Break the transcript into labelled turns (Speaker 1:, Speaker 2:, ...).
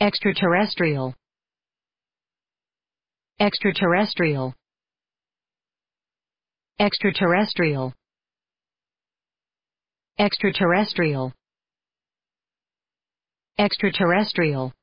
Speaker 1: extraterrestrial extraterrestrial extraterrestrial extraterrestrial extraterrestrial